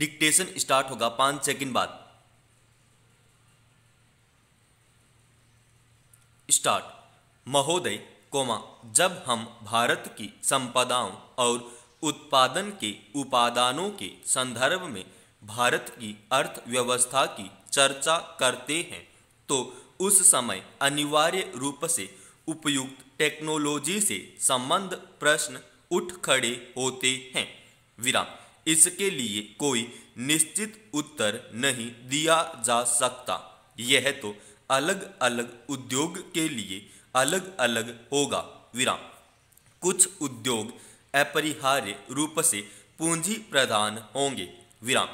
dictation start होगा पांच second बाद स्टार्ट महोदय कोमा जब हम भारत की संपदाओं और उत्पादन के उपादानों के संदर्भ में भारत की अर्थव्यवस्था की चर्चा करते हैं तो उस समय अनिवार्य रूप से उपयुक्त टेक्नोलॉजी से संबंध प्रश्न उठ खड़े होते हैं विराम इसके लिए कोई निश्चित उत्तर नहीं दिया जा सकता यह तो अलग अलग उद्योग के लिए अलग अलग होगा विराम कुछ उद्योग अपरिहार्य रूप से पूंजी प्रदान होंगे विराम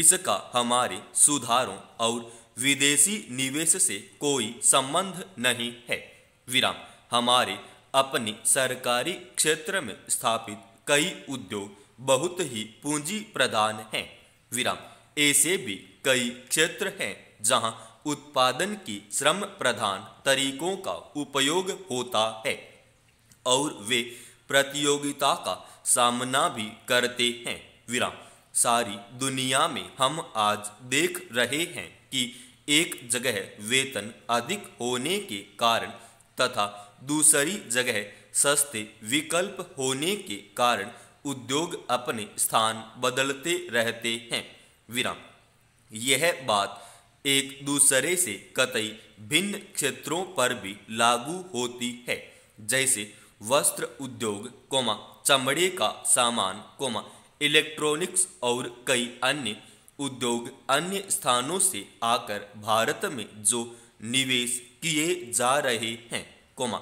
इसका हमारे सुधारों और विदेशी निवेश से कोई संबंध नहीं है विराम हमारे अपने सरकारी क्षेत्र में स्थापित कई उद्योग बहुत ही पूंजी प्रदान हैं विराम ऐसे भी कई क्षेत्र हैं जहां उत्पादन की श्रम प्रधान तरीकों का उपयोग होता है और वे प्रतियोगिता का सामना भी करते हैं विराम सारी दुनिया में हम आज देख रहे हैं कि एक जगह वेतन अधिक होने के कारण तथा दूसरी जगह सस्ते विकल्प होने के कारण उद्योग अपने स्थान बदलते रहते हैं विराम यह बात एक दूसरे से कतई भिन्न क्षेत्रों पर भी लागू होती है जैसे वस्त्र उद्योग कोमा चमड़े का सामान कोमा इलेक्ट्रॉनिक्स और कई अन्य उद्योग अन्य स्थानों से आकर भारत में जो निवेश किए जा रहे हैं कोमा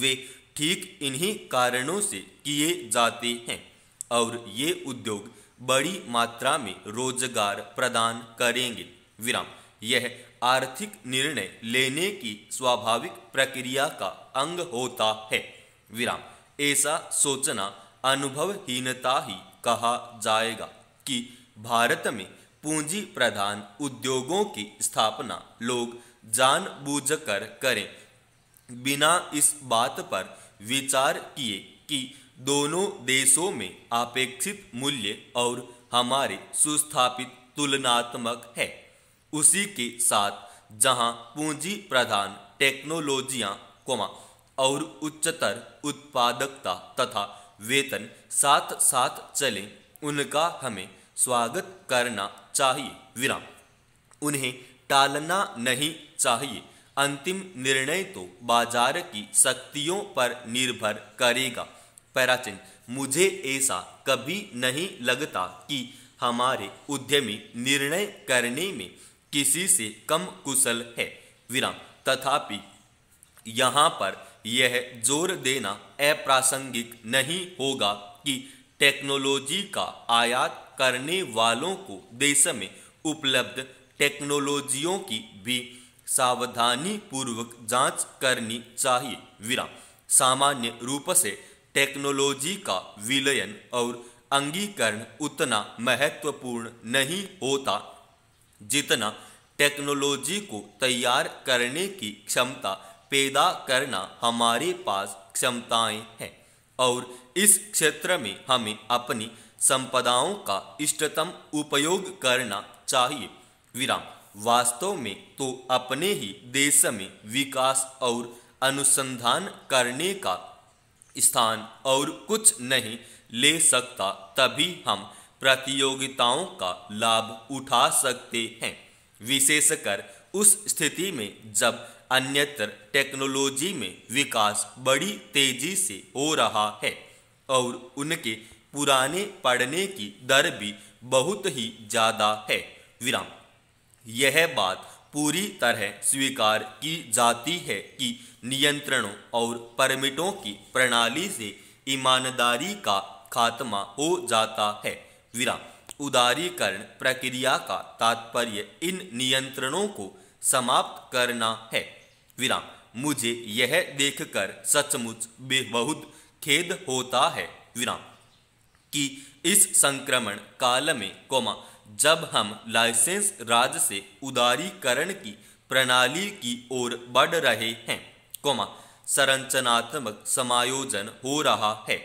वे ठीक इन्हीं कारणों से किए जाते हैं और ये उद्योग बड़ी मात्रा में रोजगार प्रदान करेंगे विराम यह आर्थिक निर्णय लेने की स्वाभाविक प्रक्रिया का अंग होता है विराम ऐसा सोचना अनुभवहीनता ही कहा जाएगा कि भारत में पूंजी प्रधान उद्योगों की स्थापना लोग जानबूझकर करें बिना इस बात पर विचार किए कि दोनों देशों में अपेक्षित मूल्य और हमारे सुस्थापित तुलनात्मक है उसी के साथ जहां पूंजी प्रधान टेक्नोलॉजियां कोमा और उच्चतर उत्पादकता तथा वेतन साथ साथ चले उनका हमें स्वागत करना चाहिए विराम उन्हें टालना नहीं चाहिए अंतिम निर्णय तो बाजार की शक्तियों पर निर्भर करेगा पैराचिन मुझे ऐसा कभी नहीं लगता कि हमारे उद्यमी निर्णय करने में किसी से कम कुशल है विराम तथापि यहाँ पर यह जोर देना अप्रासंगिक नहीं होगा कि टेक्नोलॉजी का आयात करने वालों को देश में उपलब्ध टेक्नोलॉजियों की भी सावधानी पूर्वक जांच करनी चाहिए विराम सामान्य रूप से टेक्नोलॉजी का विलयन और अंगीकरण उतना महत्वपूर्ण नहीं होता जितना टेक्नोलॉजी को तैयार करने की क्षमता पैदा करना हमारे पास क्षमताएं हैं और इस क्षेत्र में हमें अपनी संपदाओं का इष्टतम उपयोग करना चाहिए विराम वास्तव में तो अपने ही देश में विकास और अनुसंधान करने का स्थान और कुछ नहीं ले सकता तभी हम प्रतियोगिताओं का लाभ उठा सकते हैं विशेषकर उस स्थिति में जब अन्यत्र टेक्नोलॉजी में विकास बड़ी तेजी से हो रहा है और उनके पुराने पढ़ने की दर भी बहुत ही ज़्यादा है विराम यह बात पूरी तरह स्वीकार की जाती है कि नियंत्रणों और परमिटों की प्रणाली से ईमानदारी का खात्मा हो जाता है विराम उदारीकरण प्रक्रिया का तात्पर्य इन नियंत्रणों को समाप्त करना है विराम मुझे यह देखकर सचमुच बेबहुत खेद होता है विराम कि इस संक्रमण काल में कोमा जब हम लाइसेंस राज से उदारीकरण की प्रणाली की ओर बढ़ रहे हैं कोमा संरचनात्मक समायोजन हो रहा है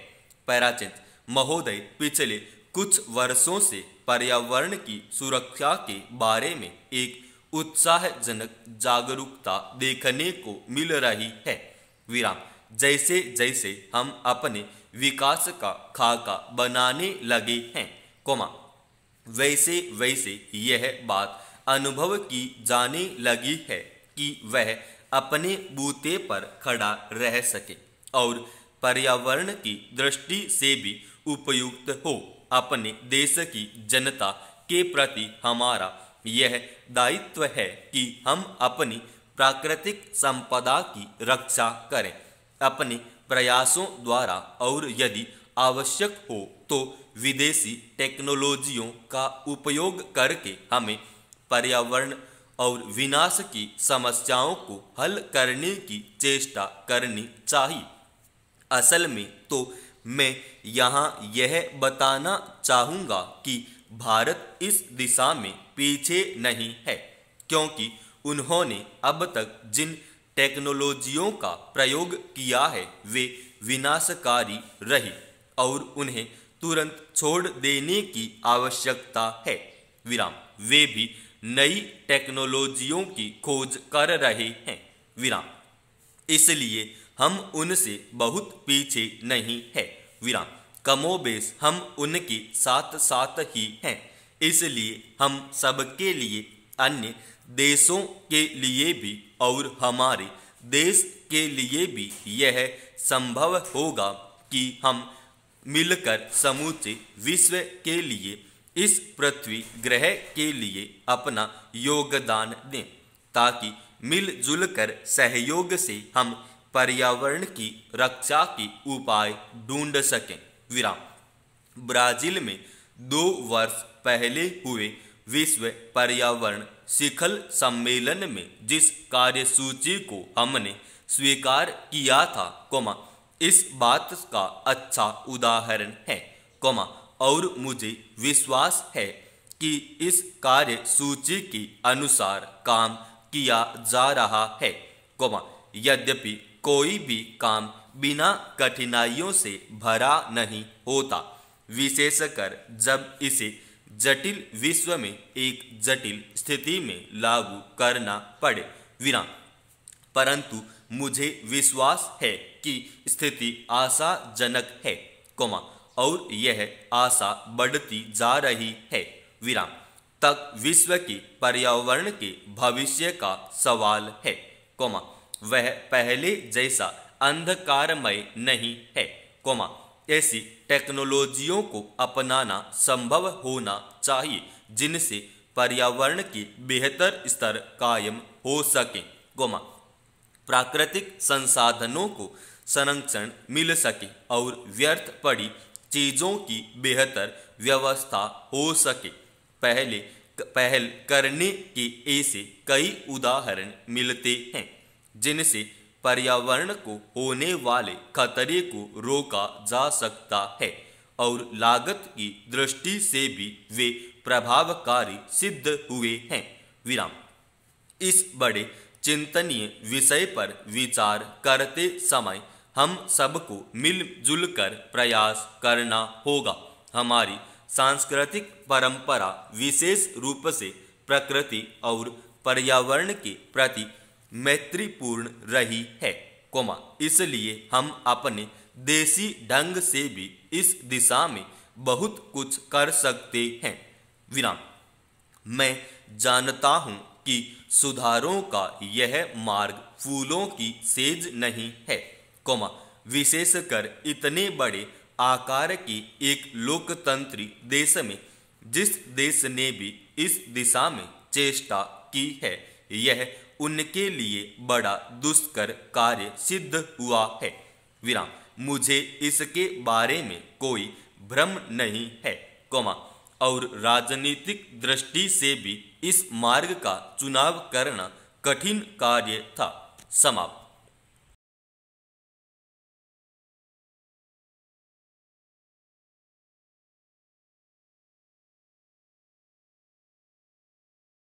पैराचित महोदय पिछले कुछ वर्षों से पर्यावरण की सुरक्षा के बारे में एक उत्साहजनक जागरूकता देखने को मिल रही है विराम जैसे जैसे हम अपने विकास का खाका बनाने लगे हैं कोमा वैसे वैसे यह बात अनुभव की जाने लगी है कि वह अपने बूते पर खड़ा रह सके और पर्यावरण की दृष्टि से भी उपयुक्त हो अपने देश की जनता के प्रति हमारा यह दायित्व है कि हम अपनी प्राकृतिक संपदा की रक्षा करें अपने प्रयासों द्वारा और यदि आवश्यक हो तो विदेशी टेक्नोलॉजियों का उपयोग करके हमें पर्यावरण और विनाश की समस्याओं को हल करने की चेष्टा करनी चाहिए असल में तो मैं यहाँ यह बताना चाहूँगा कि भारत इस दिशा में पीछे नहीं है क्योंकि उन्होंने अब तक जिन टेक्नोलॉजियों का प्रयोग किया है वे विनाशकारी रही और उन्हें तुरंत छोड़ देने की आवश्यकता है विराम वे भी नई टेक्नोलॉजियों की खोज कर रहे हैं विराम इसलिए हम उनसे बहुत पीछे नहीं है विराम कमोबेश हम उनके साथ साथ ही हैं इसलिए हम सबके लिए अन्य देशों के लिए भी और हमारे देश के लिए भी यह संभव होगा कि हम मिलकर समूचे विश्व के लिए इस पृथ्वी ग्रह के लिए अपना योगदान दें ताकि मिलजुल कर सहयोग से हम पर्यावरण की रक्षा के उपाय ढूंढ सकें विराम ब्राजील में दो वर्ष पहले हुए विश्व पर्यावरण शिखल सम्मेलन में जिस कार्यसूची को हमने स्वीकार किया था कोमा इस बात का अच्छा उदाहरण है कोमा और मुझे विश्वास है कि इस कार्य सूची के अनुसार काम किया जा रहा है कोमा यद्यपि कोई भी काम बिना कठिनाइयों से भरा नहीं होता विशेषकर जब इसे जटिल विश्व में एक जटिल स्थिति में लागू करना पड़े विराम परंतु मुझे विश्वास है की स्थिति आशाजनक है कोमा और यह आशा बढ़ती जा रही है विराम तक विश्व की पर्यावरण के भविष्य का सवाल है कोमा वह पहले जैसा अंधकारमय नहीं है कोमा ऐसी टेक्नोलॉजियों को अपनाना संभव होना चाहिए जिनसे पर्यावरण के बेहतर स्तर कायम हो सके कोमा प्राकृतिक संसाधनों को संरक्षण मिल सके और व्यर्थ पड़ी चीज़ों की बेहतर व्यवस्था हो सके पहले पहल करने के ऐसे कई उदाहरण मिलते हैं जिनसे पर्यावरण को होने वाले खतरे को रोका जा सकता है और लागत की दृष्टि से भी वे प्रभावकारी सिद्ध हुए हैं विराम इस बड़े चिंतनीय विषय पर विचार करते समय हम सबको मिलजुल कर प्रयास करना होगा हमारी सांस्कृतिक परंपरा विशेष रूप से प्रकृति और पर्यावरण के प्रति मैत्रीपूर्ण रही है कोमा इसलिए हम अपने देसी ढंग से भी इस दिशा में बहुत कुछ कर सकते हैं विराम मैं जानता हूँ कि सुधारों का यह मार्ग फूलों की सेज नहीं है कोमा विशेषकर इतने बड़े आकार की एक लोकतंत्री देश में जिस देश ने भी इस दिशा में चेष्टा की है यह उनके लिए बड़ा दुष्कर कार्य सिद्ध हुआ है विराम मुझे इसके बारे में कोई भ्रम नहीं है कोमा और राजनीतिक दृष्टि से भी इस मार्ग का चुनाव करना कठिन कार्य था समाप्त